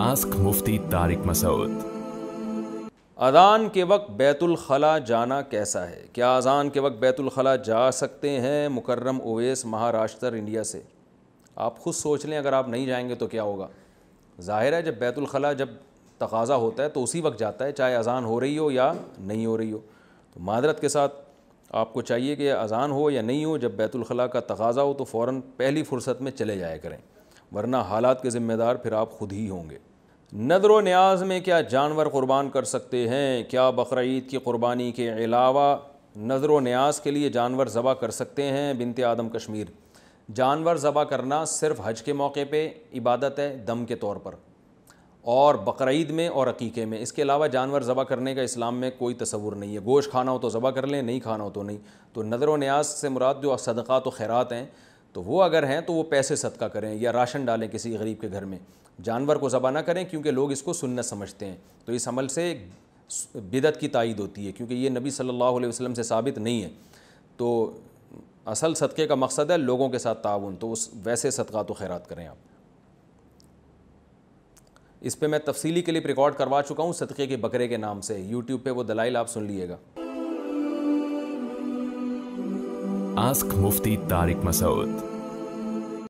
ask मुफ्ती तारिक मसूद अजान के वक्त बैतुलखला जाना कैसा है क्या अजान के वक्त बैतुलखला जा सकते हैं मुकर्रम ओवैस महाराष्ट्र इंडिया से आप खुद सोच लें अगर आप नहीं जाएंगे तो क्या होगा जाहिर है जब बैतुलखला जब तकाजा होता है तो उसी वक्त जाता है चाहे अजान हो रही हो या नहीं हो रही हो तो मादरत के साथ आपको चाहिए कि अजान हो या नहीं हो जब बैतुलखला का तकाजा हो तो फ़ौर पहली फुर्सत में चले जाया करें वरना हालात के ज़िम्मेदार फिर आप खुद ही होंगे नदर न्याज में क्या जानवर क़ुरबान कर सकते हैं क्या बकर ईद की क़ुरबानी के अलावा नज़र व न्याज के लिए जानवर ज़बा कर सकते हैं बिनते आदम कश्मीर जानवर ज़बा करना सिर्फ हज के मौके पर इबादत है दम के तौर पर और बकर ईद में और अकीक़े में इसके अलावा जानवर ज़बा करने का इस्लाम में कोई तस्वुर नहीं है गोश्त खाना हो तो ज़बा कर लें नहीं खाना हो तो नहीं तो नज़र व न्याज से मुराद जो सदक़ा तो खैरात हैं तो वो अगर हैं तो वो पैसे सदका करें या राशन डालें किसी गरीब के घर में जानवर को ज़बा ना करें क्योंकि लोग इसको सुनना समझते हैं तो इस अमल से बिदत की तइद होती है क्योंकि ये नबी सल्लल्लाहु अलैहि वसल्लम से साबित नहीं है तो असल सदक़े का मकसद है लोगों के साथ ताउन तो उस वैसे सदक़ा तो खैरात करें आप इस पर मैं तफसीली के लिए रिकॉर्ड करवा चुका हूँ सदक़े के बकरे के नाम से यूट्यूब पर वो दलाइल आप सुन लीजिएगा आस्क मुफ्ती तारिक मसूद